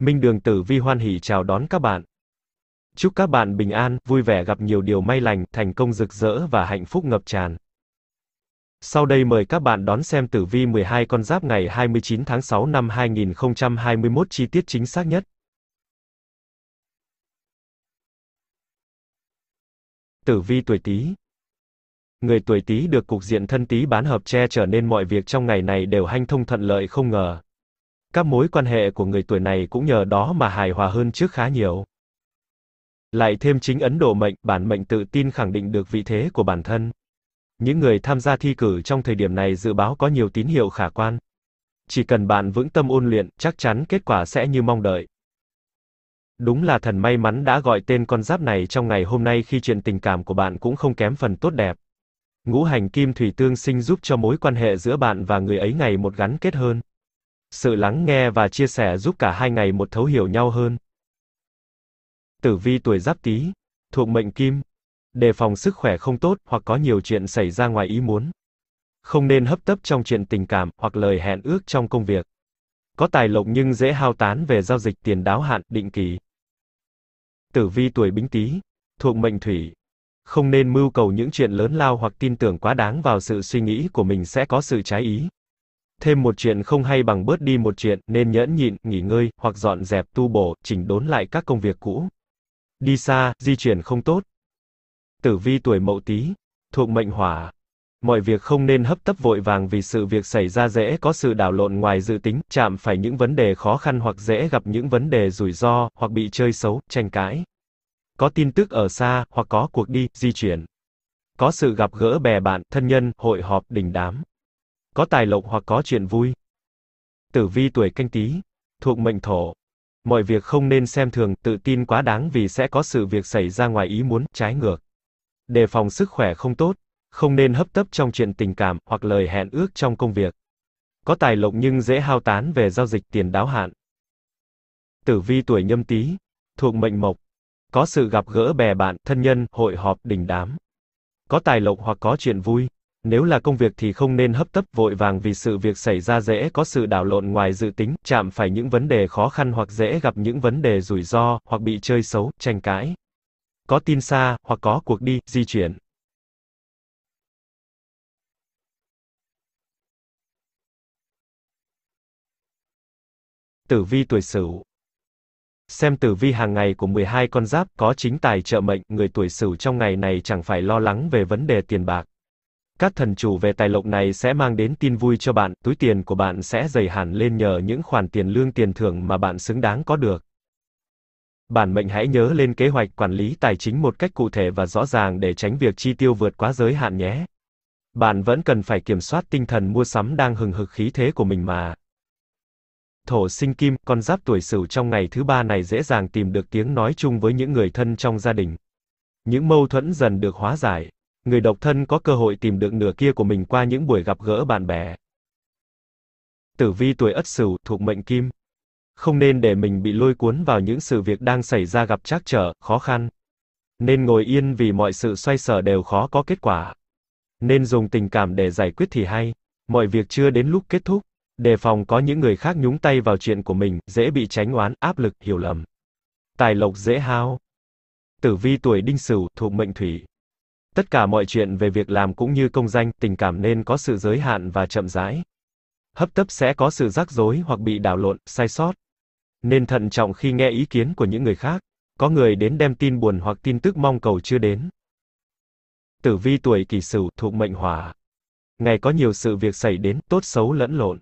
Minh Đường Tử Vi hoan hỉ chào đón các bạn. Chúc các bạn bình an, vui vẻ gặp nhiều điều may lành, thành công rực rỡ và hạnh phúc ngập tràn. Sau đây mời các bạn đón xem tử vi 12 con giáp ngày 29 tháng 6 năm 2021 chi tiết chính xác nhất. Tử vi tuổi Tý. Người tuổi Tý được cục diện thân Tý bán hợp che trở nên mọi việc trong ngày này đều hanh thông thuận lợi không ngờ, các mối quan hệ của người tuổi này cũng nhờ đó mà hài hòa hơn trước khá nhiều. Lại thêm chính Ấn Độ mệnh, bản mệnh tự tin khẳng định được vị thế của bản thân. Những người tham gia thi cử trong thời điểm này dự báo có nhiều tín hiệu khả quan. Chỉ cần bạn vững tâm ôn luyện, chắc chắn kết quả sẽ như mong đợi. Đúng là thần may mắn đã gọi tên con giáp này trong ngày hôm nay khi chuyện tình cảm của bạn cũng không kém phần tốt đẹp. Ngũ hành kim thủy tương sinh giúp cho mối quan hệ giữa bạn và người ấy ngày một gắn kết hơn sự lắng nghe và chia sẻ giúp cả hai ngày một thấu hiểu nhau hơn. Tử vi tuổi Giáp Tý, thuộc mệnh Kim, đề phòng sức khỏe không tốt hoặc có nhiều chuyện xảy ra ngoài ý muốn. Không nên hấp tấp trong chuyện tình cảm hoặc lời hẹn ước trong công việc. Có tài lộc nhưng dễ hao tán về giao dịch tiền đáo hạn định kỳ. Tử vi tuổi Bính Tý, thuộc mệnh Thủy, không nên mưu cầu những chuyện lớn lao hoặc tin tưởng quá đáng vào sự suy nghĩ của mình sẽ có sự trái ý. Thêm một chuyện không hay bằng bớt đi một chuyện, nên nhẫn nhịn, nghỉ ngơi, hoặc dọn dẹp tu bổ, chỉnh đốn lại các công việc cũ. Đi xa, di chuyển không tốt. Tử vi tuổi mậu tí, thuộc mệnh hỏa. Mọi việc không nên hấp tấp vội vàng vì sự việc xảy ra dễ có sự đảo lộn ngoài dự tính, chạm phải những vấn đề khó khăn hoặc dễ gặp những vấn đề rủi ro, hoặc bị chơi xấu, tranh cãi. Có tin tức ở xa, hoặc có cuộc đi, di chuyển. Có sự gặp gỡ bè bạn, thân nhân, hội họp, đình đám có tài lộc hoặc có chuyện vui. Tử vi tuổi canh tí, thuộc mệnh thổ. Mọi việc không nên xem thường, tự tin quá đáng vì sẽ có sự việc xảy ra ngoài ý muốn, trái ngược. Đề phòng sức khỏe không tốt, không nên hấp tấp trong chuyện tình cảm hoặc lời hẹn ước trong công việc. Có tài lộc nhưng dễ hao tán về giao dịch tiền đáo hạn. Tử vi tuổi nhâm tý, thuộc mệnh mộc. Có sự gặp gỡ bè bạn, thân nhân, hội họp, đình đám. Có tài lộc hoặc có chuyện vui. Nếu là công việc thì không nên hấp tấp vội vàng vì sự việc xảy ra dễ có sự đảo lộn ngoài dự tính, chạm phải những vấn đề khó khăn hoặc dễ gặp những vấn đề rủi ro, hoặc bị chơi xấu, tranh cãi. Có tin xa, hoặc có cuộc đi, di chuyển. Tử vi tuổi Sửu. Xem tử vi hàng ngày của 12 con giáp có chính tài trợ mệnh, người tuổi Sửu trong ngày này chẳng phải lo lắng về vấn đề tiền bạc. Các thần chủ về tài lộc này sẽ mang đến tin vui cho bạn, túi tiền của bạn sẽ dày hẳn lên nhờ những khoản tiền lương tiền thưởng mà bạn xứng đáng có được. Bản mệnh hãy nhớ lên kế hoạch quản lý tài chính một cách cụ thể và rõ ràng để tránh việc chi tiêu vượt quá giới hạn nhé. Bạn vẫn cần phải kiểm soát tinh thần mua sắm đang hừng hực khí thế của mình mà. Thổ sinh kim, con giáp tuổi sửu trong ngày thứ ba này dễ dàng tìm được tiếng nói chung với những người thân trong gia đình. Những mâu thuẫn dần được hóa giải người độc thân có cơ hội tìm được nửa kia của mình qua những buổi gặp gỡ bạn bè. Tử vi tuổi Ất Sửu thuộc mệnh Kim. Không nên để mình bị lôi cuốn vào những sự việc đang xảy ra gặp trắc trở, khó khăn. Nên ngồi yên vì mọi sự xoay sở đều khó có kết quả. Nên dùng tình cảm để giải quyết thì hay. Mọi việc chưa đến lúc kết thúc. Đề phòng có những người khác nhúng tay vào chuyện của mình, dễ bị tránh oán, áp lực, hiểu lầm. Tài lộc dễ hao. Tử vi tuổi Đinh Sửu thuộc mệnh Thủy. Tất cả mọi chuyện về việc làm cũng như công danh, tình cảm nên có sự giới hạn và chậm rãi. Hấp tấp sẽ có sự rắc rối hoặc bị đảo lộn, sai sót. Nên thận trọng khi nghe ý kiến của những người khác. Có người đến đem tin buồn hoặc tin tức mong cầu chưa đến. Tử vi tuổi kỷ sửu thuộc mệnh hỏa. Ngày có nhiều sự việc xảy đến, tốt xấu lẫn lộn.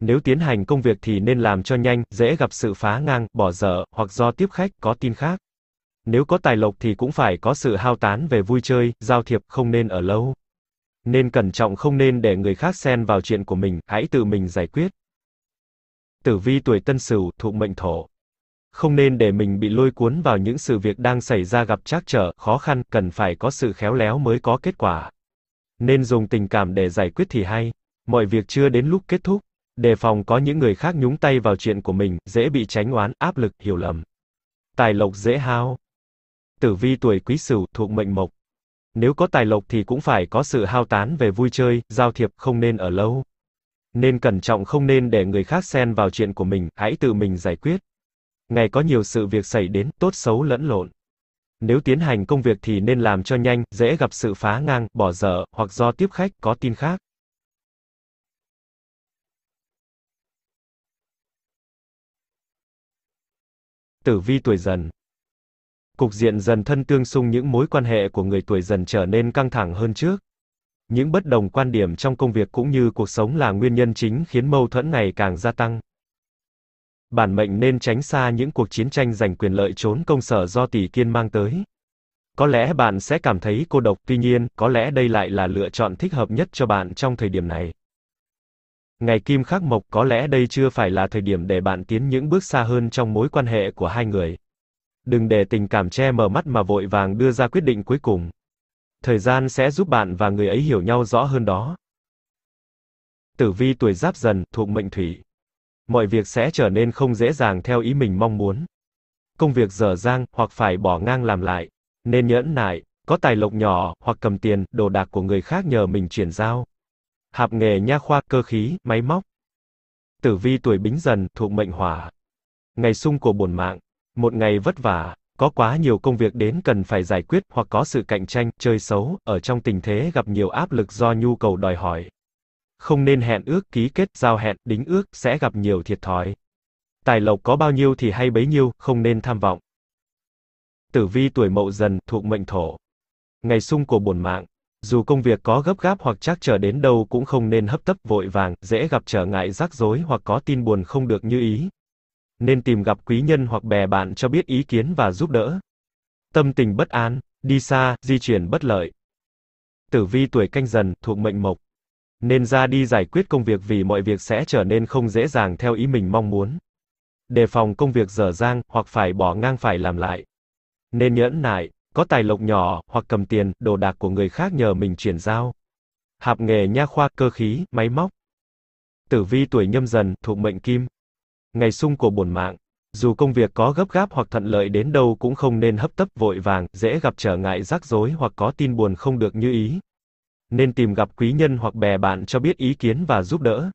Nếu tiến hành công việc thì nên làm cho nhanh, dễ gặp sự phá ngang, bỏ dở, hoặc do tiếp khách, có tin khác. Nếu có tài lộc thì cũng phải có sự hao tán về vui chơi, giao thiệp, không nên ở lâu. Nên cẩn trọng không nên để người khác xen vào chuyện của mình, hãy tự mình giải quyết. Tử vi tuổi tân sửu, thuộc mệnh thổ. Không nên để mình bị lôi cuốn vào những sự việc đang xảy ra gặp trắc trở, khó khăn, cần phải có sự khéo léo mới có kết quả. Nên dùng tình cảm để giải quyết thì hay. Mọi việc chưa đến lúc kết thúc. Đề phòng có những người khác nhúng tay vào chuyện của mình, dễ bị tránh oán, áp lực, hiểu lầm. Tài lộc dễ hao tử vi tuổi quý sửu thuộc mệnh mộc. Nếu có tài lộc thì cũng phải có sự hao tán về vui chơi, giao thiệp, không nên ở lâu. Nên cẩn trọng không nên để người khác xen vào chuyện của mình, hãy tự mình giải quyết. Ngày có nhiều sự việc xảy đến, tốt xấu lẫn lộn. Nếu tiến hành công việc thì nên làm cho nhanh, dễ gặp sự phá ngang, bỏ dở, hoặc do tiếp khách, có tin khác. Tử vi tuổi dần cục diện dần thân tương xung những mối quan hệ của người tuổi dần trở nên căng thẳng hơn trước. Những bất đồng quan điểm trong công việc cũng như cuộc sống là nguyên nhân chính khiến mâu thuẫn ngày càng gia tăng. Bản mệnh nên tránh xa những cuộc chiến tranh giành quyền lợi trốn công sở do tỷ kiên mang tới. Có lẽ bạn sẽ cảm thấy cô độc, tuy nhiên, có lẽ đây lại là lựa chọn thích hợp nhất cho bạn trong thời điểm này. Ngày kim khắc mộc có lẽ đây chưa phải là thời điểm để bạn tiến những bước xa hơn trong mối quan hệ của hai người. Đừng để tình cảm che mờ mắt mà vội vàng đưa ra quyết định cuối cùng. Thời gian sẽ giúp bạn và người ấy hiểu nhau rõ hơn đó. Tử vi tuổi Giáp Dần thuộc mệnh Thủy. Mọi việc sẽ trở nên không dễ dàng theo ý mình mong muốn. Công việc dở dang hoặc phải bỏ ngang làm lại, nên nhẫn nại, có tài lộc nhỏ hoặc cầm tiền, đồ đạc của người khác nhờ mình chuyển giao. Hạp nghề nha khoa, cơ khí, máy móc. Tử vi tuổi Bính Dần thuộc mệnh Hỏa. Ngày sung của bổn mạng, một ngày vất vả, có quá nhiều công việc đến cần phải giải quyết hoặc có sự cạnh tranh, chơi xấu, ở trong tình thế gặp nhiều áp lực do nhu cầu đòi hỏi. Không nên hẹn ước, ký kết, giao hẹn, đính ước, sẽ gặp nhiều thiệt thòi. Tài lộc có bao nhiêu thì hay bấy nhiêu, không nên tham vọng. Tử vi tuổi mậu dần, thuộc mệnh thổ. Ngày sung của bổn mạng. Dù công việc có gấp gáp hoặc trắc trở đến đâu cũng không nên hấp tấp vội vàng, dễ gặp trở ngại rắc rối hoặc có tin buồn không được như ý, nên tìm gặp quý nhân hoặc bè bạn cho biết ý kiến và giúp đỡ. Tâm tình bất an, đi xa, di chuyển bất lợi. Tử vi tuổi canh dần, thuộc mệnh mộc. Nên ra đi giải quyết công việc vì mọi việc sẽ trở nên không dễ dàng theo ý mình mong muốn. Đề phòng công việc dở dang, hoặc phải bỏ ngang phải làm lại. Nên nhẫn nại, có tài lộc nhỏ, hoặc cầm tiền, đồ đạc của người khác nhờ mình chuyển giao. Hạp nghề nha khoa, cơ khí, máy móc. Tử vi tuổi nhâm dần, thuộc mệnh kim ngày sung của bổn mạng. Dù công việc có gấp gáp hoặc thuận lợi đến đâu cũng không nên hấp tấp vội vàng, dễ gặp trở ngại rắc rối hoặc có tin buồn không được như ý. Nên tìm gặp quý nhân hoặc bè bạn cho biết ý kiến và giúp đỡ.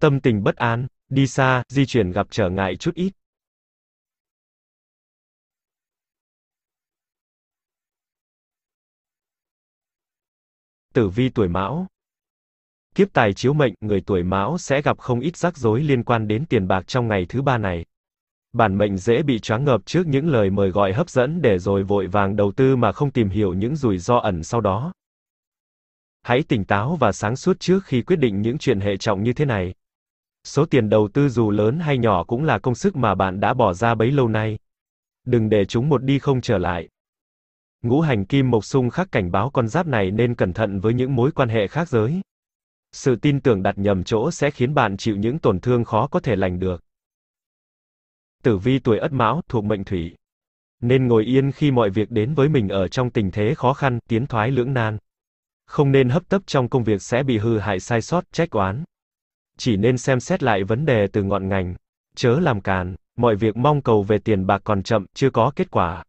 Tâm tình bất an, đi xa, di chuyển gặp trở ngại chút ít. Tử vi tuổi Mão Kiếp tài chiếu mệnh, người tuổi mão sẽ gặp không ít rắc rối liên quan đến tiền bạc trong ngày thứ ba này. Bản mệnh dễ bị choáng ngợp trước những lời mời gọi hấp dẫn để rồi vội vàng đầu tư mà không tìm hiểu những rủi ro ẩn sau đó. Hãy tỉnh táo và sáng suốt trước khi quyết định những chuyện hệ trọng như thế này. Số tiền đầu tư dù lớn hay nhỏ cũng là công sức mà bạn đã bỏ ra bấy lâu nay. Đừng để chúng một đi không trở lại. Ngũ hành kim mộc xung khắc cảnh báo con giáp này nên cẩn thận với những mối quan hệ khác giới. Sự tin tưởng đặt nhầm chỗ sẽ khiến bạn chịu những tổn thương khó có thể lành được. Tử vi tuổi Ất Mão thuộc mệnh Thủy. Nên ngồi yên khi mọi việc đến với mình ở trong tình thế khó khăn, tiến thoái lưỡng nan. Không nên hấp tấp trong công việc sẽ bị hư hại sai sót, trách oán. Chỉ nên xem xét lại vấn đề từ ngọn ngành, chớ làm càn, mọi việc mong cầu về tiền bạc còn chậm, chưa có kết quả.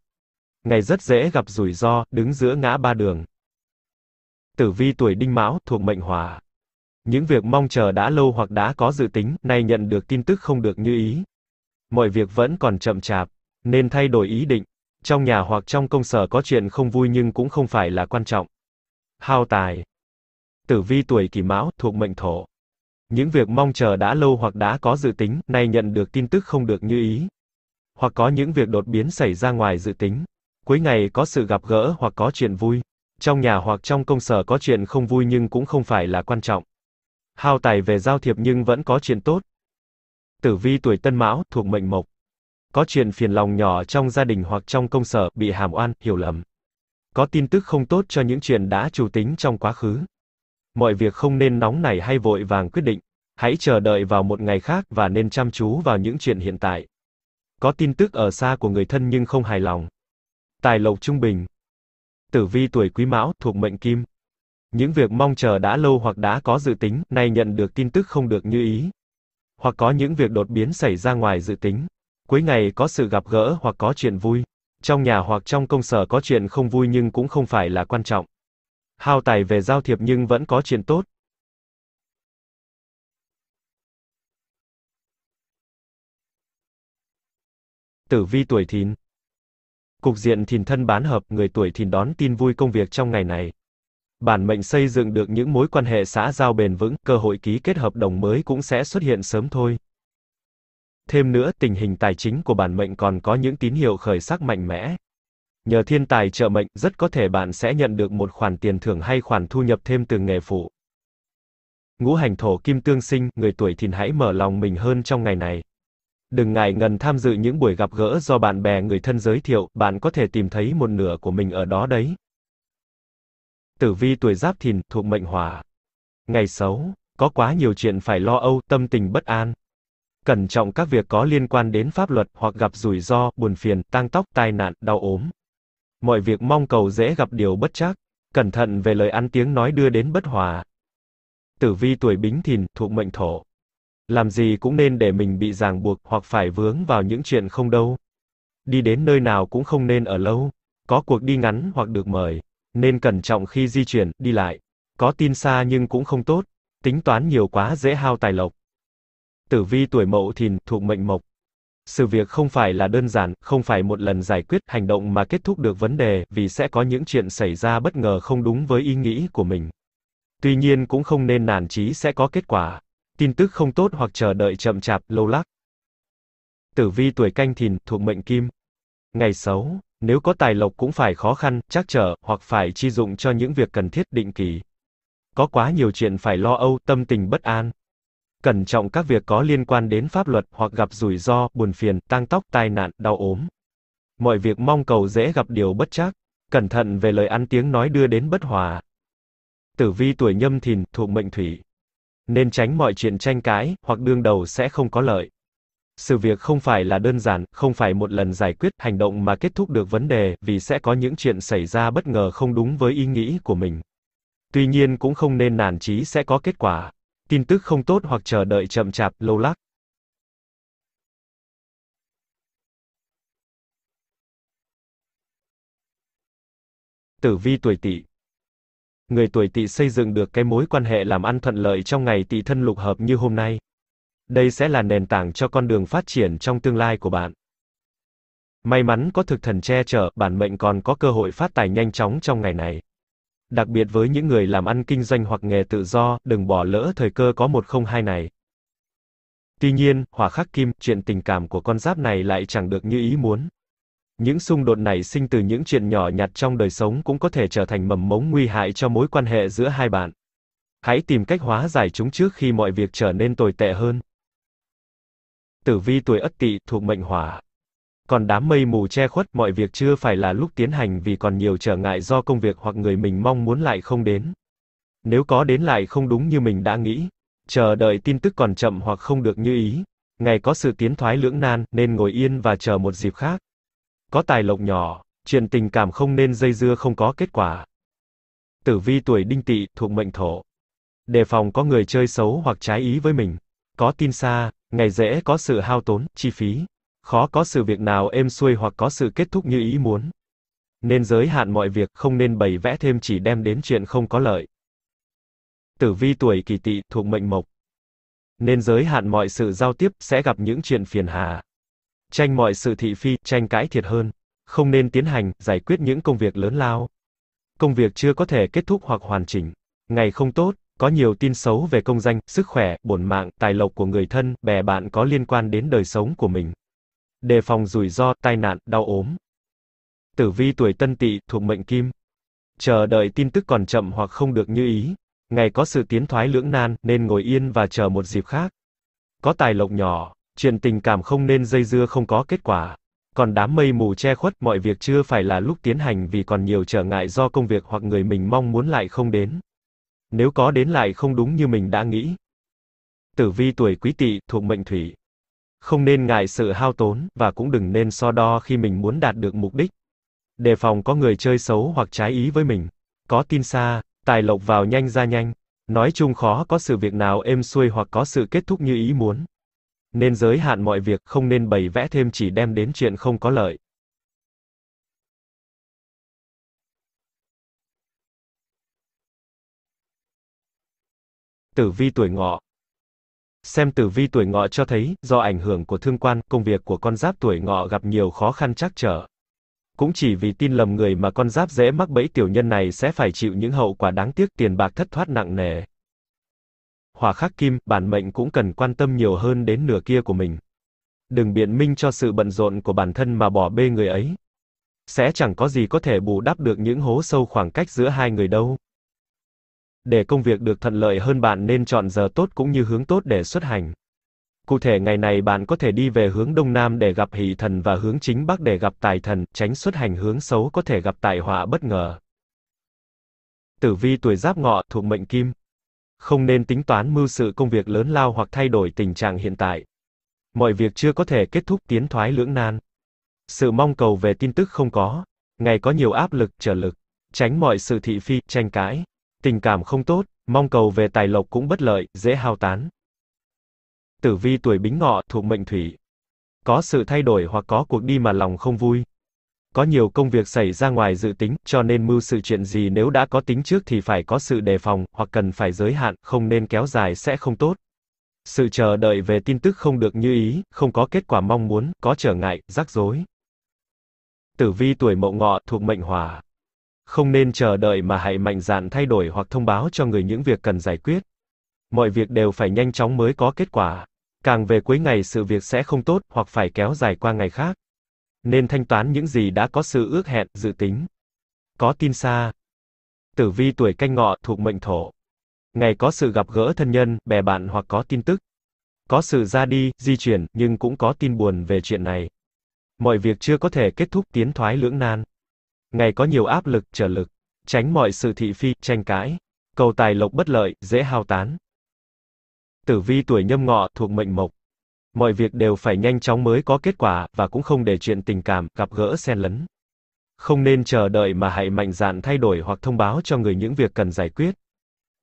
Ngày rất dễ gặp rủi ro, đứng giữa ngã ba đường. Tử vi tuổi Đinh Mão thuộc mệnh Hỏa. Những việc mong chờ đã lâu hoặc đã có dự tính, nay nhận được tin tức không được như ý. Mọi việc vẫn còn chậm chạp, nên thay đổi ý định. Trong nhà hoặc trong công sở có chuyện không vui nhưng cũng không phải là quan trọng. Hao tài. Tử vi tuổi kỷ mão, thuộc mệnh thổ. Những việc mong chờ đã lâu hoặc đã có dự tính, nay nhận được tin tức không được như ý. Hoặc có những việc đột biến xảy ra ngoài dự tính. Cuối ngày có sự gặp gỡ hoặc có chuyện vui. Trong nhà hoặc trong công sở có chuyện không vui nhưng cũng không phải là quan trọng hao tài về giao thiệp nhưng vẫn có chuyện tốt. Tử vi tuổi Tân Mão, thuộc mệnh Mộc. Có chuyện phiền lòng nhỏ trong gia đình hoặc trong công sở, bị hàm oan, hiểu lầm. Có tin tức không tốt cho những chuyện đã chủ tính trong quá khứ. Mọi việc không nên nóng nảy hay vội vàng quyết định, hãy chờ đợi vào một ngày khác và nên chăm chú vào những chuyện hiện tại. Có tin tức ở xa của người thân nhưng không hài lòng. Tài lộc trung bình. Tử vi tuổi Quý Mão, thuộc mệnh Kim, những việc mong chờ đã lâu hoặc đã có dự tính, nay nhận được tin tức không được như ý. Hoặc có những việc đột biến xảy ra ngoài dự tính. Cuối ngày có sự gặp gỡ hoặc có chuyện vui. Trong nhà hoặc trong công sở có chuyện không vui nhưng cũng không phải là quan trọng. Hao tài về giao thiệp nhưng vẫn có chuyện tốt. Tử vi tuổi thìn. Cục diện thìn thân bán hợp, người tuổi thìn đón tin vui công việc trong ngày này. Bản mệnh xây dựng được những mối quan hệ xã giao bền vững, cơ hội ký kết hợp đồng mới cũng sẽ xuất hiện sớm thôi. Thêm nữa, tình hình tài chính của bản mệnh còn có những tín hiệu khởi sắc mạnh mẽ. Nhờ thiên tài trợ mệnh, rất có thể bạn sẽ nhận được một khoản tiền thưởng hay khoản thu nhập thêm từ nghề phụ. Ngũ hành thổ kim tương sinh, người tuổi thìn hãy mở lòng mình hơn trong ngày này. Đừng ngại ngần tham dự những buổi gặp gỡ do bạn bè người thân giới thiệu, bạn có thể tìm thấy một nửa của mình ở đó đấy tử vi tuổi giáp thìn, thuộc mệnh hỏa. Ngày xấu, có quá nhiều chuyện phải lo âu, tâm tình bất an. Cẩn trọng các việc có liên quan đến pháp luật hoặc gặp rủi ro, buồn phiền, tang tóc, tai nạn, đau ốm. Mọi việc mong cầu dễ gặp điều bất chắc, cẩn thận về lời ăn tiếng nói đưa đến bất hòa. Tử vi tuổi Bính Thìn, thuộc mệnh thổ. Làm gì cũng nên để mình bị ràng buộc hoặc phải vướng vào những chuyện không đâu. Đi đến nơi nào cũng không nên ở lâu, có cuộc đi ngắn hoặc được mời nên cẩn trọng khi di chuyển, đi lại. Có tin xa nhưng cũng không tốt, tính toán nhiều quá dễ hao tài lộc. Tử vi tuổi mậu thìn, thuộc mệnh mộc. Sự việc không phải là đơn giản, không phải một lần giải quyết hành động mà kết thúc được vấn đề, vì sẽ có những chuyện xảy ra bất ngờ không đúng với ý nghĩ của mình. Tuy nhiên cũng không nên nản chí sẽ có kết quả. Tin tức không tốt hoặc chờ đợi chậm chạp, lâu lắc. Tử vi tuổi canh thìn, thuộc mệnh kim. Ngày xấu, nếu có tài lộc cũng phải khó khăn, chắc trở, hoặc phải chi dụng cho những việc cần thiết định kỳ. Có quá nhiều chuyện phải lo âu, tâm tình bất an. Cẩn trọng các việc có liên quan đến pháp luật hoặc gặp rủi ro, buồn phiền, tang tóc, tai nạn, đau ốm. Mọi việc mong cầu dễ gặp điều bất chắc. Cẩn thận về lời ăn tiếng nói đưa đến bất hòa. Tử vi tuổi nhâm thìn, thuộc mệnh thủy. Nên tránh mọi chuyện tranh cãi, hoặc đương đầu sẽ không có lợi. Sự việc không phải là đơn giản, không phải một lần giải quyết hành động mà kết thúc được vấn đề, vì sẽ có những chuyện xảy ra bất ngờ không đúng với ý nghĩ của mình. Tuy nhiên cũng không nên nản chí sẽ có kết quả. Tin tức không tốt hoặc chờ đợi chậm chạp, lâu lắc. Tử vi tuổi Tỵ. Người tuổi Tỵ xây dựng được cái mối quan hệ làm ăn thuận lợi trong ngày Tỵ thân lục hợp như hôm nay. Đây sẽ là nền tảng cho con đường phát triển trong tương lai của bạn. May mắn có thực thần che chở, bản mệnh còn có cơ hội phát tài nhanh chóng trong ngày này. Đặc biệt với những người làm ăn kinh doanh hoặc nghề tự do, đừng bỏ lỡ thời cơ có một không hai này. Tuy nhiên, hỏa khắc kim, chuyện tình cảm của con giáp này lại chẳng được như ý muốn. Những xung đột này sinh từ những chuyện nhỏ nhặt trong đời sống cũng có thể trở thành mầm mống nguy hại cho mối quan hệ giữa hai bạn. Hãy tìm cách hóa giải chúng trước khi mọi việc trở nên tồi tệ hơn tử vi tuổi ất tỵ thuộc mệnh hỏa. Còn đám mây mù che khuất mọi việc chưa phải là lúc tiến hành vì còn nhiều trở ngại do công việc hoặc người mình mong muốn lại không đến. Nếu có đến lại không đúng như mình đã nghĩ, chờ đợi tin tức còn chậm hoặc không được như ý, ngày có sự tiến thoái lưỡng nan nên ngồi yên và chờ một dịp khác. Có tài lộc nhỏ, chuyện tình cảm không nên dây dưa không có kết quả. Tử vi tuổi đinh tỵ thuộc mệnh thổ. Đề phòng có người chơi xấu hoặc trái ý với mình. Có tin xa, Ngày dễ có sự hao tốn, chi phí. Khó có sự việc nào êm xuôi hoặc có sự kết thúc như ý muốn. Nên giới hạn mọi việc, không nên bày vẽ thêm chỉ đem đến chuyện không có lợi. Tử vi tuổi kỷ tỵ thuộc mệnh mộc. Nên giới hạn mọi sự giao tiếp, sẽ gặp những chuyện phiền hà. Tranh mọi sự thị phi, tranh cãi thiệt hơn. Không nên tiến hành, giải quyết những công việc lớn lao. Công việc chưa có thể kết thúc hoặc hoàn chỉnh. Ngày không tốt, có nhiều tin xấu về công danh, sức khỏe, bổn mạng, tài lộc của người thân, bè bạn có liên quan đến đời sống của mình. Đề phòng rủi ro, tai nạn, đau ốm. Tử vi tuổi tân tỵ thuộc mệnh kim. Chờ đợi tin tức còn chậm hoặc không được như ý. Ngày có sự tiến thoái lưỡng nan, nên ngồi yên và chờ một dịp khác. Có tài lộc nhỏ, chuyện tình cảm không nên dây dưa không có kết quả. Còn đám mây mù che khuất mọi việc chưa phải là lúc tiến hành vì còn nhiều trở ngại do công việc hoặc người mình mong muốn lại không đến nếu có đến lại không đúng như mình đã nghĩ. Tử vi tuổi quý tỵ thuộc mệnh thủy. Không nên ngại sự hao tốn, và cũng đừng nên so đo khi mình muốn đạt được mục đích. Đề phòng có người chơi xấu hoặc trái ý với mình. Có tin xa, tài lộc vào nhanh ra nhanh. Nói chung khó có sự việc nào êm xuôi hoặc có sự kết thúc như ý muốn. Nên giới hạn mọi việc, không nên bày vẽ thêm chỉ đem đến chuyện không có lợi. Tử vi tuổi ngọ Xem tử vi tuổi ngọ cho thấy, do ảnh hưởng của thương quan, công việc của con giáp tuổi ngọ gặp nhiều khó khăn trắc trở. Cũng chỉ vì tin lầm người mà con giáp dễ mắc bẫy tiểu nhân này sẽ phải chịu những hậu quả đáng tiếc tiền bạc thất thoát nặng nề. Hỏa khắc kim, bản mệnh cũng cần quan tâm nhiều hơn đến nửa kia của mình. Đừng biện minh cho sự bận rộn của bản thân mà bỏ bê người ấy. Sẽ chẳng có gì có thể bù đắp được những hố sâu khoảng cách giữa hai người đâu. Để công việc được thuận lợi hơn bạn nên chọn giờ tốt cũng như hướng tốt để xuất hành. Cụ thể ngày này bạn có thể đi về hướng đông nam để gặp hỷ thần và hướng chính bắc để gặp tài thần, tránh xuất hành hướng xấu có thể gặp tai họa bất ngờ. Tử vi tuổi Giáp Ngọ thuộc mệnh Kim. Không nên tính toán mưu sự công việc lớn lao hoặc thay đổi tình trạng hiện tại. Mọi việc chưa có thể kết thúc tiến thoái lưỡng nan. Sự mong cầu về tin tức không có, ngày có nhiều áp lực, trở lực, tránh mọi sự thị phi, tranh cãi tình cảm không tốt, mong cầu về tài lộc cũng bất lợi, dễ hao tán. Tử vi tuổi Bính Ngọ thuộc mệnh thủy. Có sự thay đổi hoặc có cuộc đi mà lòng không vui. Có nhiều công việc xảy ra ngoài dự tính, cho nên mưu sự chuyện gì nếu đã có tính trước thì phải có sự đề phòng, hoặc cần phải giới hạn, không nên kéo dài sẽ không tốt. Sự chờ đợi về tin tức không được như ý, không có kết quả mong muốn, có trở ngại, rắc rối. Tử vi tuổi Mậu Ngọ thuộc mệnh Hỏa không nên chờ đợi mà hãy mạnh dạn thay đổi hoặc thông báo cho người những việc cần giải quyết. Mọi việc đều phải nhanh chóng mới có kết quả. Càng về cuối ngày sự việc sẽ không tốt hoặc phải kéo dài qua ngày khác. Nên thanh toán những gì đã có sự ước hẹn, dự tính. Có tin xa. Tử vi tuổi canh ngọ thuộc mệnh thổ. Ngày có sự gặp gỡ thân nhân, bè bạn hoặc có tin tức. Có sự ra đi, di chuyển, nhưng cũng có tin buồn về chuyện này. Mọi việc chưa có thể kết thúc tiến thoái lưỡng nan ngày có nhiều áp lực, trở lực, tránh mọi sự thị phi, tranh cãi, cầu tài lộc bất lợi, dễ hao tán. Tử vi tuổi nhâm ngọ thuộc mệnh mộc. Mọi việc đều phải nhanh chóng mới có kết quả, và cũng không để chuyện tình cảm, gặp gỡ xen lấn. Không nên chờ đợi mà hãy mạnh dạn thay đổi hoặc thông báo cho người những việc cần giải quyết.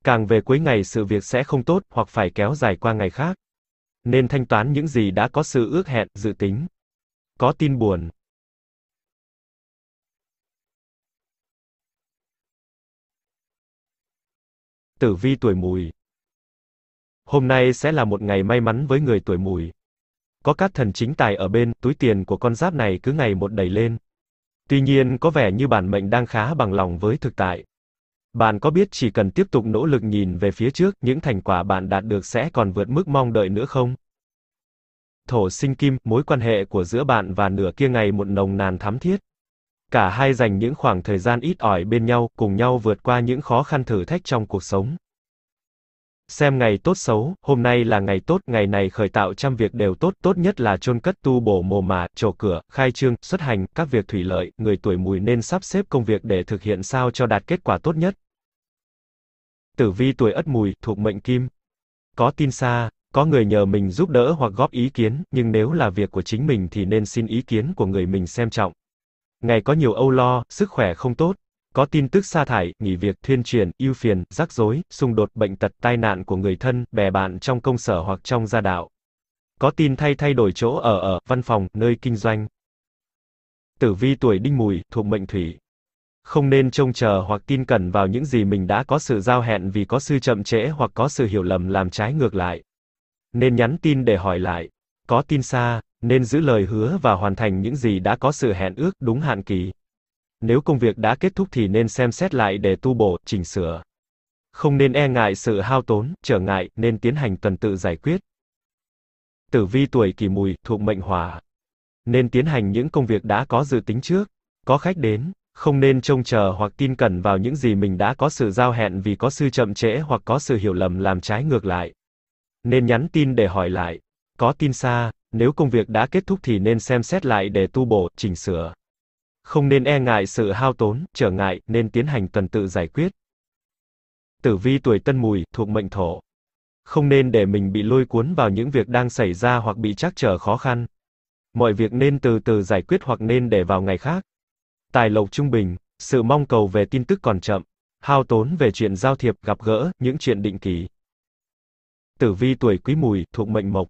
Càng về cuối ngày sự việc sẽ không tốt, hoặc phải kéo dài qua ngày khác. Nên thanh toán những gì đã có sự ước hẹn, dự tính. Có tin buồn, tử vi tuổi mùi. Hôm nay sẽ là một ngày may mắn với người tuổi mùi. Có các thần chính tài ở bên, túi tiền của con giáp này cứ ngày một đầy lên. Tuy nhiên có vẻ như bản mệnh đang khá bằng lòng với thực tại. Bạn có biết chỉ cần tiếp tục nỗ lực nhìn về phía trước, những thành quả bạn đạt được sẽ còn vượt mức mong đợi nữa không? Thổ sinh kim, mối quan hệ của giữa bạn và nửa kia ngày một nồng nàn thắm thiết. Cả hai dành những khoảng thời gian ít ỏi bên nhau, cùng nhau vượt qua những khó khăn thử thách trong cuộc sống. Xem ngày tốt xấu, hôm nay là ngày tốt, ngày này khởi tạo trăm việc đều tốt, tốt nhất là chôn cất tu bổ mồ mả, trổ cửa, khai trương, xuất hành, các việc thủy lợi, người tuổi mùi nên sắp xếp công việc để thực hiện sao cho đạt kết quả tốt nhất. Tử vi tuổi ất mùi, thuộc mệnh kim. Có tin xa, có người nhờ mình giúp đỡ hoặc góp ý kiến, nhưng nếu là việc của chính mình thì nên xin ý kiến của người mình xem trọng ngày có nhiều âu lo, sức khỏe không tốt. Có tin tức sa thải, nghỉ việc, thuyên truyền, ưu phiền, rắc rối, xung đột, bệnh tật, tai nạn của người thân, bè bạn trong công sở hoặc trong gia đạo. Có tin thay thay đổi chỗ ở ở, văn phòng, nơi kinh doanh. Tử vi tuổi đinh mùi, thuộc mệnh thủy. Không nên trông chờ hoặc tin cẩn vào những gì mình đã có sự giao hẹn vì có sự chậm trễ hoặc có sự hiểu lầm làm trái ngược lại. Nên nhắn tin để hỏi lại. Có tin xa, nên giữ lời hứa và hoàn thành những gì đã có sự hẹn ước đúng hạn kỳ. Nếu công việc đã kết thúc thì nên xem xét lại để tu bổ, chỉnh sửa. Không nên e ngại sự hao tốn, trở ngại, nên tiến hành tuần tự giải quyết. Tử vi tuổi kỷ mùi, thuộc mệnh hỏa. Nên tiến hành những công việc đã có dự tính trước. Có khách đến, không nên trông chờ hoặc tin cẩn vào những gì mình đã có sự giao hẹn vì có sự chậm trễ hoặc có sự hiểu lầm làm trái ngược lại. Nên nhắn tin để hỏi lại. Có tin xa, nếu công việc đã kết thúc thì nên xem xét lại để tu bổ, chỉnh sửa. Không nên e ngại sự hao tốn, trở ngại, nên tiến hành tuần tự giải quyết. Tử vi tuổi Tân Mùi, thuộc mệnh Thổ. Không nên để mình bị lôi cuốn vào những việc đang xảy ra hoặc bị trắc trở khó khăn. Mọi việc nên từ từ giải quyết hoặc nên để vào ngày khác. Tài lộc trung bình, sự mong cầu về tin tức còn chậm, hao tốn về chuyện giao thiệp, gặp gỡ, những chuyện định kỳ. Tử vi tuổi Quý Mùi, thuộc mệnh Mộc.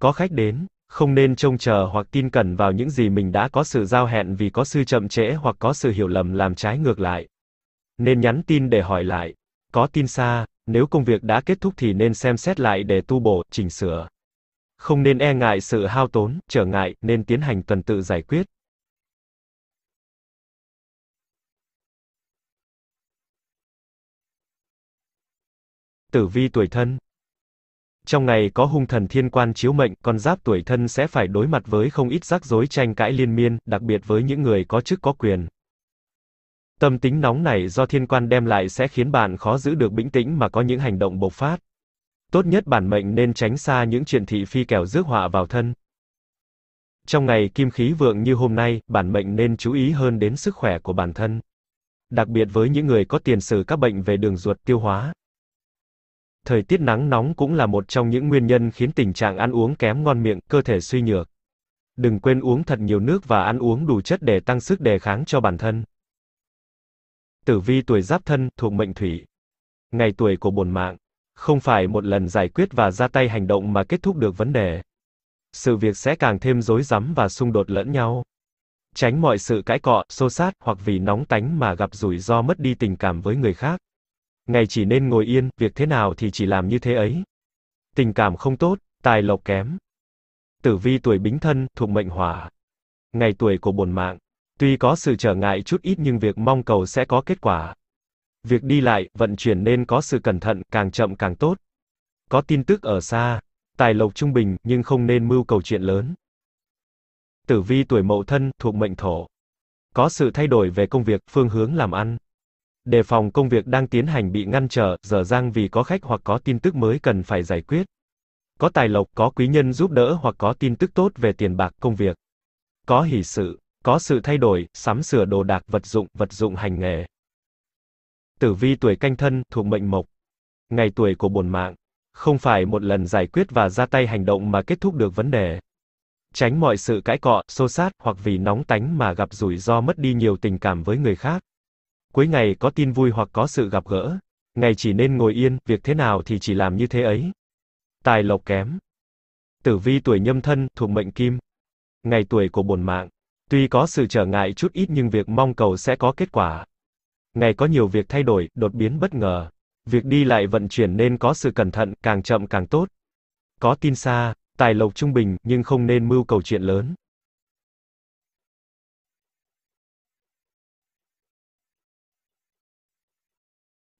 Có khách đến, không nên trông chờ hoặc tin cẩn vào những gì mình đã có sự giao hẹn vì có sự chậm trễ hoặc có sự hiểu lầm làm trái ngược lại. Nên nhắn tin để hỏi lại. Có tin xa, nếu công việc đã kết thúc thì nên xem xét lại để tu bổ, chỉnh sửa. Không nên e ngại sự hao tốn, trở ngại, nên tiến hành tuần tự giải quyết. Tử vi tuổi thân trong ngày có hung thần thiên quan chiếu mệnh, con giáp tuổi thân sẽ phải đối mặt với không ít rắc rối tranh cãi liên miên, đặc biệt với những người có chức có quyền. Tâm tính nóng này do thiên quan đem lại sẽ khiến bạn khó giữ được bình tĩnh mà có những hành động bộc phát. Tốt nhất bản mệnh nên tránh xa những chuyện thị phi kẻo rước họa vào thân. Trong ngày kim khí vượng như hôm nay, bản mệnh nên chú ý hơn đến sức khỏe của bản thân. Đặc biệt với những người có tiền sử các bệnh về đường ruột tiêu hóa thời tiết nắng nóng cũng là một trong những nguyên nhân khiến tình trạng ăn uống kém ngon miệng, cơ thể suy nhược. Đừng quên uống thật nhiều nước và ăn uống đủ chất để tăng sức đề kháng cho bản thân. Tử vi tuổi giáp thân thuộc mệnh thủy. Ngày tuổi của bổn mạng. Không phải một lần giải quyết và ra tay hành động mà kết thúc được vấn đề. Sự việc sẽ càng thêm rối rắm và xung đột lẫn nhau. Tránh mọi sự cãi cọ, xô sát, hoặc vì nóng tánh mà gặp rủi ro mất đi tình cảm với người khác ngày chỉ nên ngồi yên, việc thế nào thì chỉ làm như thế ấy. Tình cảm không tốt, tài lộc kém. Tử vi tuổi bính thân, thuộc mệnh hỏa. Ngày tuổi của bổn mạng. Tuy có sự trở ngại chút ít nhưng việc mong cầu sẽ có kết quả. Việc đi lại, vận chuyển nên có sự cẩn thận, càng chậm càng tốt. Có tin tức ở xa, tài lộc trung bình, nhưng không nên mưu cầu chuyện lớn. Tử vi tuổi mậu thân, thuộc mệnh thổ. Có sự thay đổi về công việc, phương hướng làm ăn. Đề phòng công việc đang tiến hành bị ngăn trở, dở dang vì có khách hoặc có tin tức mới cần phải giải quyết. Có tài lộc, có quý nhân giúp đỡ hoặc có tin tức tốt về tiền bạc, công việc. Có hỷ sự, có sự thay đổi, sắm sửa đồ đạc, vật dụng, vật dụng hành nghề. Tử vi tuổi canh thân, thuộc mệnh mộc. Ngày tuổi của bổn mạng. Không phải một lần giải quyết và ra tay hành động mà kết thúc được vấn đề. Tránh mọi sự cãi cọ, xô sát, hoặc vì nóng tánh mà gặp rủi ro mất đi nhiều tình cảm với người khác cuối ngày có tin vui hoặc có sự gặp gỡ. Ngày chỉ nên ngồi yên, việc thế nào thì chỉ làm như thế ấy. Tài lộc kém. Tử vi tuổi nhâm thân, thuộc mệnh kim. Ngày tuổi của bổn mạng. Tuy có sự trở ngại chút ít nhưng việc mong cầu sẽ có kết quả. Ngày có nhiều việc thay đổi, đột biến bất ngờ. Việc đi lại vận chuyển nên có sự cẩn thận, càng chậm càng tốt. Có tin xa, tài lộc trung bình, nhưng không nên mưu cầu chuyện lớn.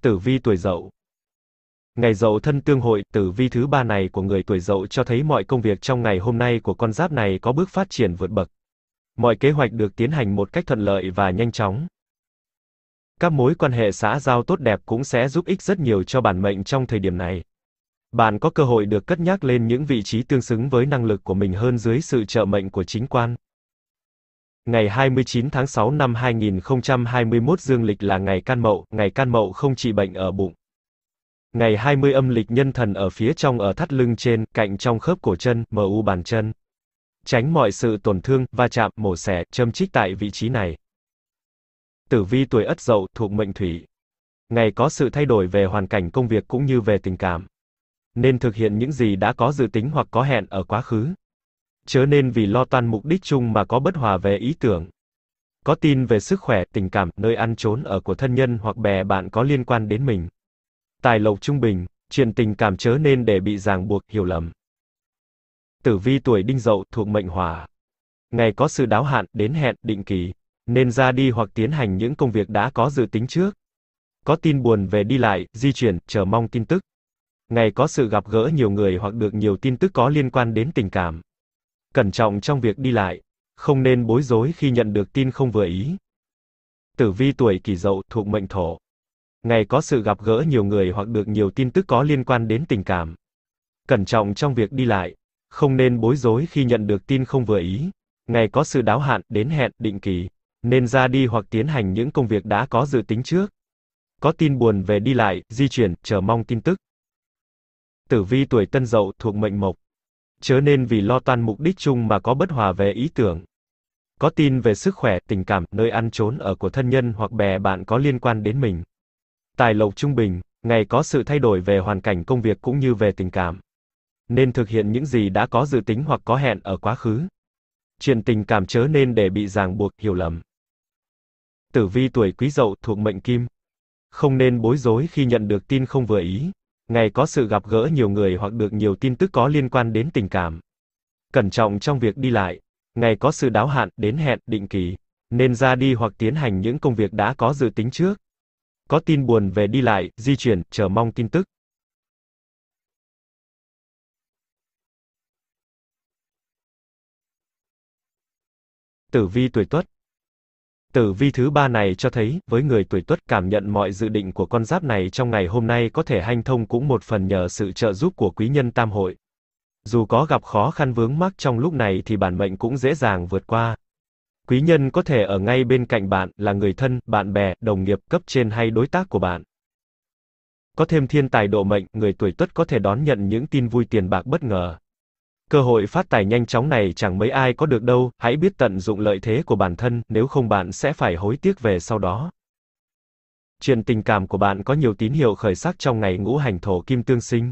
tử vi tuổi dậu. Ngày dậu thân tương hội, tử vi thứ ba này của người tuổi dậu cho thấy mọi công việc trong ngày hôm nay của con giáp này có bước phát triển vượt bậc. Mọi kế hoạch được tiến hành một cách thuận lợi và nhanh chóng. Các mối quan hệ xã giao tốt đẹp cũng sẽ giúp ích rất nhiều cho bản mệnh trong thời điểm này. Bạn có cơ hội được cất nhắc lên những vị trí tương xứng với năng lực của mình hơn dưới sự trợ mệnh của chính quan. Ngày 29 tháng 6 năm 2021 dương lịch là ngày can mậu, ngày can mậu không trị bệnh ở bụng. Ngày 20 âm lịch nhân thần ở phía trong ở thắt lưng trên, cạnh trong khớp cổ chân, mờ u bàn chân. Tránh mọi sự tổn thương, va chạm, mổ xẻ, châm chích tại vị trí này. Tử vi tuổi Ất Dậu thuộc mệnh thủy. Ngày có sự thay đổi về hoàn cảnh công việc cũng như về tình cảm. Nên thực hiện những gì đã có dự tính hoặc có hẹn ở quá khứ chớ nên vì lo toan mục đích chung mà có bất hòa về ý tưởng. Có tin về sức khỏe, tình cảm, nơi ăn trốn ở của thân nhân hoặc bè bạn có liên quan đến mình. Tài lộc trung bình, chuyện tình cảm chớ nên để bị ràng buộc, hiểu lầm. Tử vi tuổi đinh dậu thuộc mệnh hỏa. Ngày có sự đáo hạn, đến hẹn, định kỳ, nên ra đi hoặc tiến hành những công việc đã có dự tính trước. Có tin buồn về đi lại, di chuyển, chờ mong tin tức. Ngày có sự gặp gỡ nhiều người hoặc được nhiều tin tức có liên quan đến tình cảm cẩn trọng trong việc đi lại, không nên bối rối khi nhận được tin không vừa ý. Tử vi tuổi kỷ dậu thuộc mệnh thổ. Ngày có sự gặp gỡ nhiều người hoặc được nhiều tin tức có liên quan đến tình cảm. Cẩn trọng trong việc đi lại, không nên bối rối khi nhận được tin không vừa ý. Ngày có sự đáo hạn, đến hẹn, định kỳ, nên ra đi hoặc tiến hành những công việc đã có dự tính trước. Có tin buồn về đi lại, di chuyển, chờ mong tin tức. Tử vi tuổi tân dậu thuộc mệnh mộc chớ nên vì lo toan mục đích chung mà có bất hòa về ý tưởng. Có tin về sức khỏe, tình cảm, nơi ăn trốn ở của thân nhân hoặc bè bạn có liên quan đến mình. Tài lộc trung bình, ngày có sự thay đổi về hoàn cảnh công việc cũng như về tình cảm. Nên thực hiện những gì đã có dự tính hoặc có hẹn ở quá khứ. Chuyện tình cảm chớ nên để bị ràng buộc, hiểu lầm. Tử vi tuổi quý dậu thuộc mệnh kim. Không nên bối rối khi nhận được tin không vừa ý ngày có sự gặp gỡ nhiều người hoặc được nhiều tin tức có liên quan đến tình cảm. Cẩn trọng trong việc đi lại, ngày có sự đáo hạn đến hẹn định kỳ, nên ra đi hoặc tiến hành những công việc đã có dự tính trước. Có tin buồn về đi lại, di chuyển, chờ mong tin tức. Tử vi tuổi Tuất Tử vi thứ ba này cho thấy, với người tuổi tuất cảm nhận mọi dự định của con giáp này trong ngày hôm nay có thể hanh thông cũng một phần nhờ sự trợ giúp của quý nhân tam hội. Dù có gặp khó khăn vướng mắc trong lúc này thì bản mệnh cũng dễ dàng vượt qua. Quý nhân có thể ở ngay bên cạnh bạn, là người thân, bạn bè, đồng nghiệp, cấp trên hay đối tác của bạn. Có thêm thiên tài độ mệnh, người tuổi tuất có thể đón nhận những tin vui tiền bạc bất ngờ. Cơ hội phát tài nhanh chóng này chẳng mấy ai có được đâu, hãy biết tận dụng lợi thế của bản thân, nếu không bạn sẽ phải hối tiếc về sau đó. Chuyện tình cảm của bạn có nhiều tín hiệu khởi sắc trong ngày ngũ hành thổ kim tương sinh.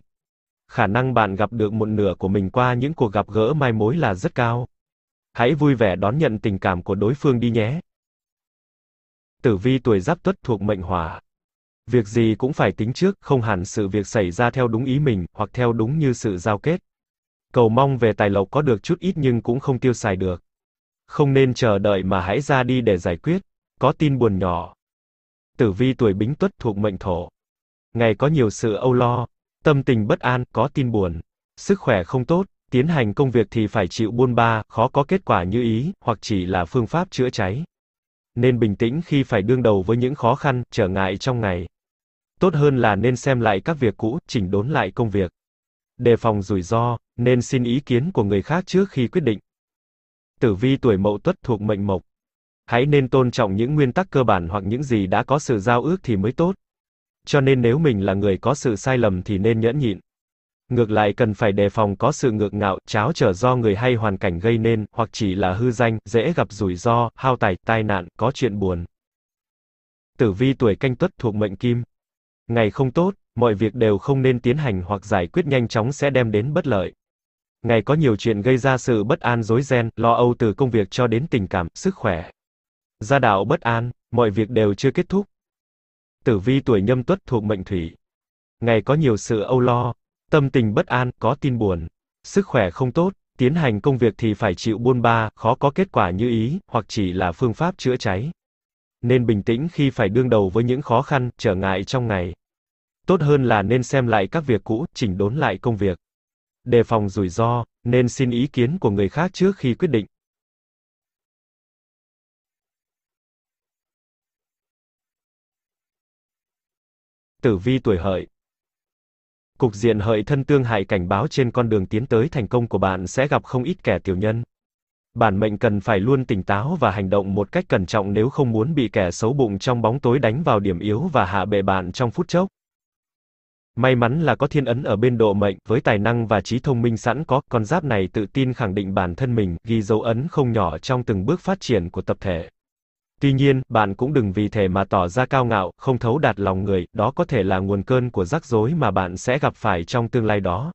Khả năng bạn gặp được một nửa của mình qua những cuộc gặp gỡ mai mối là rất cao. Hãy vui vẻ đón nhận tình cảm của đối phương đi nhé. Tử vi tuổi giáp tuất thuộc mệnh hỏa. Việc gì cũng phải tính trước, không hẳn sự việc xảy ra theo đúng ý mình, hoặc theo đúng như sự giao kết cầu mong về tài lộc có được chút ít nhưng cũng không tiêu xài được. Không nên chờ đợi mà hãy ra đi để giải quyết, có tin buồn nhỏ. Tử vi tuổi bính tuất thuộc mệnh thổ. Ngày có nhiều sự âu lo, tâm tình bất an, có tin buồn. Sức khỏe không tốt, tiến hành công việc thì phải chịu buôn ba, khó có kết quả như ý, hoặc chỉ là phương pháp chữa cháy. Nên bình tĩnh khi phải đương đầu với những khó khăn, trở ngại trong ngày. Tốt hơn là nên xem lại các việc cũ, chỉnh đốn lại công việc đề phòng rủi ro, nên xin ý kiến của người khác trước khi quyết định. Tử vi tuổi Mậu Tuất thuộc mệnh Mộc. Hãy nên tôn trọng những nguyên tắc cơ bản hoặc những gì đã có sự giao ước thì mới tốt. Cho nên nếu mình là người có sự sai lầm thì nên nhẫn nhịn. Ngược lại cần phải đề phòng có sự ngược ngạo, cháo trở do người hay hoàn cảnh gây nên, hoặc chỉ là hư danh, dễ gặp rủi ro, hao tài, tai nạn, có chuyện buồn. Tử vi tuổi canh tuất thuộc mệnh kim. Ngày không tốt, mọi việc đều không nên tiến hành hoặc giải quyết nhanh chóng sẽ đem đến bất lợi. Ngày có nhiều chuyện gây ra sự bất an rối ren, lo âu từ công việc cho đến tình cảm, sức khỏe. Gia đạo bất an, mọi việc đều chưa kết thúc. Tử vi tuổi nhâm tuất thuộc mệnh thủy. Ngày có nhiều sự âu lo, tâm tình bất an, có tin buồn. Sức khỏe không tốt, tiến hành công việc thì phải chịu buôn ba, khó có kết quả như ý, hoặc chỉ là phương pháp chữa cháy. Nên bình tĩnh khi phải đương đầu với những khó khăn, trở ngại trong ngày. Tốt hơn là nên xem lại các việc cũ, chỉnh đốn lại công việc. Đề phòng rủi ro, nên xin ý kiến của người khác trước khi quyết định. Tử vi tuổi hợi. Cục diện hợi thân tương hại cảnh báo trên con đường tiến tới thành công của bạn sẽ gặp không ít kẻ tiểu nhân. Bản mệnh cần phải luôn tỉnh táo và hành động một cách cẩn trọng nếu không muốn bị kẻ xấu bụng trong bóng tối đánh vào điểm yếu và hạ bệ bạn trong phút chốc. May mắn là có thiên ấn ở bên độ mệnh, với tài năng và trí thông minh sẵn có, con giáp này tự tin khẳng định bản thân mình, ghi dấu ấn không nhỏ trong từng bước phát triển của tập thể. Tuy nhiên, bạn cũng đừng vì thế mà tỏ ra cao ngạo, không thấu đạt lòng người, đó có thể là nguồn cơn của rắc rối mà bạn sẽ gặp phải trong tương lai đó.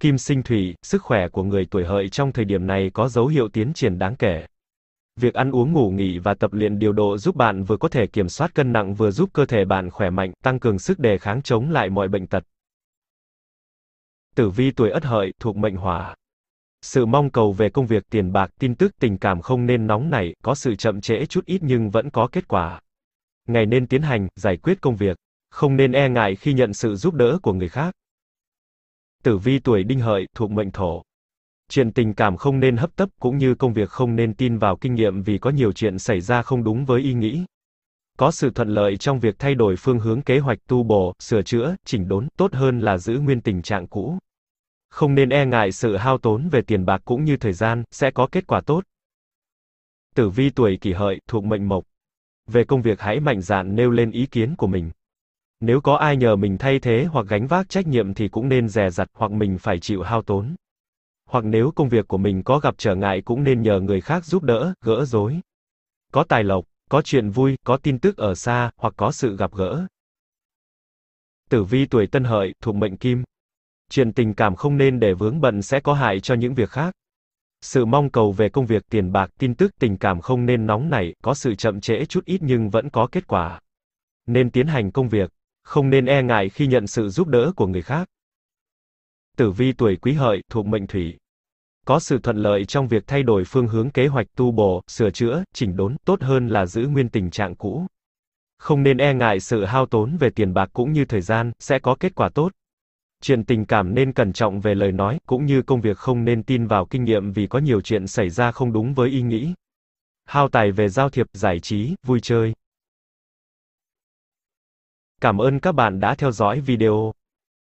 Kim sinh thủy, sức khỏe của người tuổi hợi trong thời điểm này có dấu hiệu tiến triển đáng kể. Việc ăn uống ngủ nghỉ và tập luyện điều độ giúp bạn vừa có thể kiểm soát cân nặng vừa giúp cơ thể bạn khỏe mạnh, tăng cường sức đề kháng chống lại mọi bệnh tật. Tử vi tuổi Ất Hợi thuộc mệnh Hỏa. Sự mong cầu về công việc, tiền bạc, tin tức, tình cảm không nên nóng nảy, có sự chậm trễ chút ít nhưng vẫn có kết quả. Ngày nên tiến hành, giải quyết công việc, không nên e ngại khi nhận sự giúp đỡ của người khác. Tử vi tuổi Đinh Hợi thuộc mệnh Thổ chuyện tình cảm không nên hấp tấp cũng như công việc không nên tin vào kinh nghiệm vì có nhiều chuyện xảy ra không đúng với ý nghĩ. Có sự thuận lợi trong việc thay đổi phương hướng kế hoạch tu bổ, sửa chữa, chỉnh đốn, tốt hơn là giữ nguyên tình trạng cũ. Không nên e ngại sự hao tốn về tiền bạc cũng như thời gian, sẽ có kết quả tốt. Tử vi tuổi kỷ hợi, thuộc mệnh mộc. Về công việc hãy mạnh dạn nêu lên ý kiến của mình. Nếu có ai nhờ mình thay thế hoặc gánh vác trách nhiệm thì cũng nên dè dặt hoặc mình phải chịu hao tốn hoặc nếu công việc của mình có gặp trở ngại cũng nên nhờ người khác giúp đỡ, gỡ rối. Có tài lộc, có chuyện vui, có tin tức ở xa, hoặc có sự gặp gỡ. Tử vi tuổi tân hợi, thuộc mệnh kim. Chuyện tình cảm không nên để vướng bận sẽ có hại cho những việc khác. Sự mong cầu về công việc, tiền bạc, tin tức, tình cảm không nên nóng nảy, có sự chậm trễ chút ít nhưng vẫn có kết quả. Nên tiến hành công việc, không nên e ngại khi nhận sự giúp đỡ của người khác tử vi tuổi quý hợi, thuộc mệnh thủy. Có sự thuận lợi trong việc thay đổi phương hướng kế hoạch tu bổ, sửa chữa, chỉnh đốn, tốt hơn là giữ nguyên tình trạng cũ. Không nên e ngại sự hao tốn về tiền bạc cũng như thời gian, sẽ có kết quả tốt. Chuyện tình cảm nên cẩn trọng về lời nói, cũng như công việc không nên tin vào kinh nghiệm vì có nhiều chuyện xảy ra không đúng với ý nghĩ. Hao tài về giao thiệp, giải trí, vui chơi. Cảm ơn các bạn đã theo dõi video.